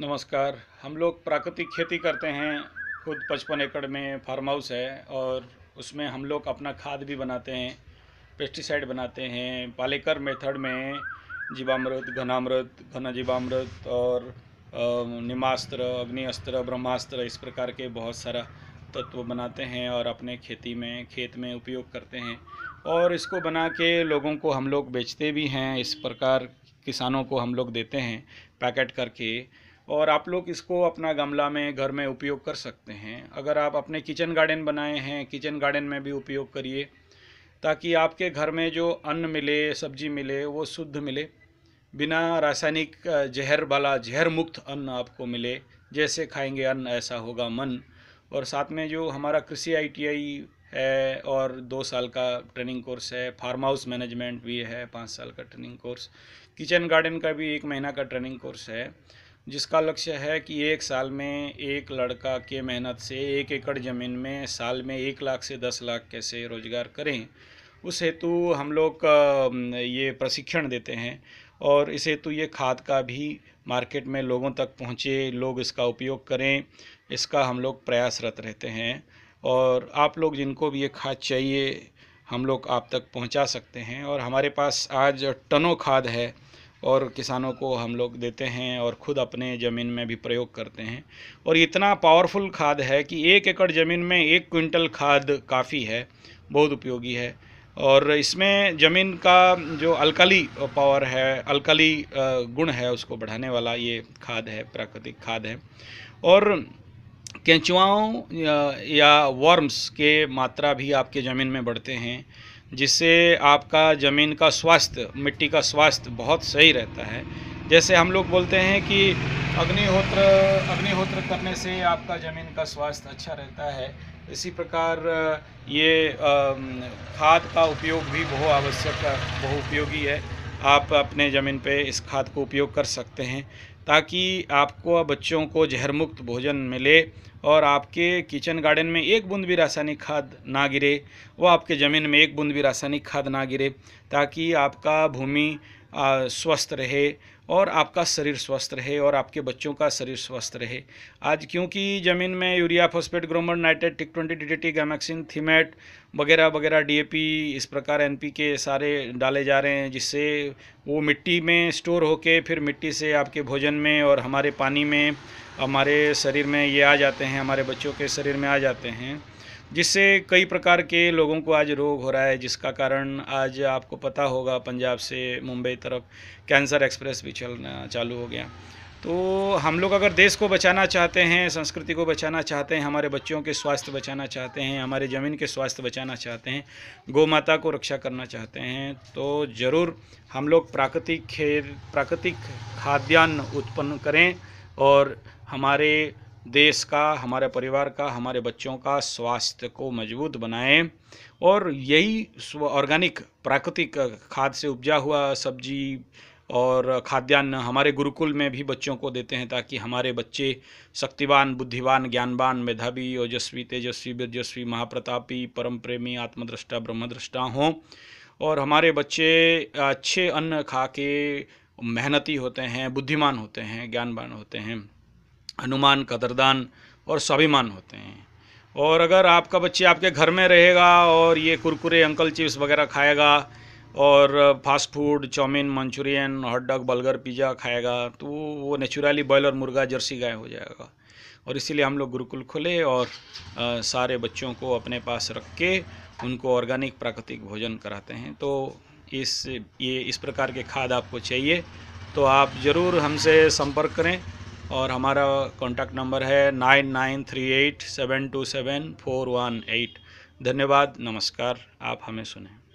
नमस्कार हम लोग प्राकृतिक खेती करते हैं खुद पचपन एकड़ में फार्म हाउस है और उसमें हम लोग अपना खाद भी बनाते हैं पेस्टिसाइड बनाते हैं पालेकर मेथड में जीवामृत घनामृत घना जीवामृत और निमास्त्र अग्निअस्त्र ब्रह्मास्त्र इस प्रकार के बहुत सारा तत्व बनाते हैं और अपने खेती में खेत में उपयोग करते हैं और इसको बना के लोगों को हम लोग बेचते भी हैं इस प्रकार किसानों को हम लोग देते हैं पैकेट करके और आप लोग इसको अपना गमला में घर में उपयोग कर सकते हैं अगर आप अपने किचन गार्डन बनाए हैं किचन गार्डन में भी उपयोग करिए ताकि आपके घर में जो अन्न मिले सब्जी मिले वो शुद्ध मिले बिना रासायनिक जहर वाला जहर मुक्त अन्न आपको मिले जैसे खाएंगे अन्न ऐसा होगा मन और साथ में जो हमारा कृषि आईटीआई है और दो साल का ट्रेनिंग कोर्स है फार्म हाउस मैनेजमेंट भी है पाँच साल का ट्रेनिंग कोर्स किचन गार्डन का भी एक महीना का ट्रेनिंग कोर्स है जिसका लक्ष्य है कि एक साल में एक लड़का के मेहनत से एक एकड़ ज़मीन में साल में एक लाख से दस लाख कैसे रोज़गार करें उस हेतु हम लोग ये प्रशिक्षण देते हैं और इस हेतु ये खाद का भी मार्केट में लोगों तक पहुँचे लोग इसका उपयोग करें इसका हम लोग प्रयासरत रहते हैं और आप लोग जिनको भी ये खाद चाहिए हम लोग आप तक पहुंचा सकते हैं और हमारे पास आज टनों खाद है और किसानों को हम लोग देते हैं और ख़ुद अपने ज़मीन में भी प्रयोग करते हैं और इतना पावरफुल खाद है कि एक एकड़ ज़मीन में एक क्विंटल खाद काफ़ी है बहुत उपयोगी है और इसमें ज़मीन का जो अलकली पावर है अलकली गुण है उसको बढ़ाने वाला ये खाद है प्राकृतिक खाद है और केंचुआओं या, या वर्म्स के मात्रा भी आपके ज़मीन में बढ़ते हैं जिससे आपका ज़मीन का स्वास्थ्य मिट्टी का स्वास्थ्य बहुत सही रहता है जैसे हम लोग बोलते हैं कि अग्निहोत्र अग्निहोत्र करने से आपका ज़मीन का स्वास्थ्य अच्छा रहता है इसी प्रकार ये खाद का उपयोग भी बहु आवश्यक बहु उपयोगी है आप अपने ज़मीन पे इस खाद को उपयोग कर सकते हैं ताकि आपको बच्चों को जहरमुक्त भोजन मिले और आपके किचन गार्डन में एक बूंद भी रासायनिक खाद ना गिरे वो आपके ज़मीन में एक बूंद भी रासायनिक खाद ना गिरे ताकि आपका भूमि स्वस्थ रहे और आपका शरीर स्वस्थ रहे और आपके बच्चों का शरीर स्वस्थ रहे आज क्योंकि ज़मीन में urea phosphate Gromor nitrate tick twenty D Gammexane Thimet वगैरह वगैरह डीएपी इस प्रकार पी के सारे डाले जा रहे हैं जिससे वो मिट्टी में स्टोर होके फिर मिट्टी से आपके भोजन में और हमारे पानी में हमारे शरीर में ये आ जाते हैं हमारे बच्चों के शरीर में आ जाते हैं जिससे कई प्रकार के लोगों को आज रोग हो रहा है जिसका कारण आज आपको पता होगा पंजाब से मुंबई तरफ कैंसर एक्सप्रेस भी चलना चालू हो गया तो हम लोग अगर देश को बचाना चाहते हैं संस्कृति को बचाना चाहते हैं हमारे बच्चों के स्वास्थ्य बचाना चाहते हैं हमारे ज़मीन के स्वास्थ्य बचाना चाहते हैं गौ माता को रक्षा करना चाहते हैं तो ज़रूर हम लोग प्राकृतिक खेत प्राकृतिक खाद्यान्न उत्पन्न करें और हमारे देश का हमारे परिवार का हमारे बच्चों का स्वास्थ्य को मजबूत बनाएं और यही ऑर्गेनिक प्राकृतिक खाद से उपजा हुआ सब्जी और खाद्यान्न हमारे गुरुकुल में भी बच्चों को देते हैं ताकि हमारे बच्चे शक्तिवान बुद्धिवान ज्ञानवान मेधावी ओजस्वी तेजस्वी बीरजस्वी महाप्रतापी परम प्रेमी आत्मद्रष्टा ब्रह्मद्रष्टा हों और हमारे बच्चे अच्छे अन्न खा के मेहनती होते हैं बुद्धिमान होते हैं ज्ञानवान होते हैं अनुमान कदरदान और स्वाभिमान होते हैं और अगर आपका बच्चे आपके घर में रहेगा और ये कुरकुरे अंकल चिप्स वगैरह खाएगा और fast food chowmein Manchurian hot dog burger pizza खाएगा तो वो नेचुरली बॉयलर मुर्गा जर्सी गाय हो जाएगा और इसीलिए हम लोग गुरुकुल खोले और आ, सारे बच्चों को अपने पास रख के उनको ऑर्गेनिक प्राकृतिक भोजन कराते हैं तो इस ये इस प्रकार के खाद आपको चाहिए तो आप ज़रूर हमसे संपर्क करें और हमारा कॉन्टैक्ट नंबर है nine nine three eight seven two seven four one eight धन्यवाद नमस्कार आप हमें सुने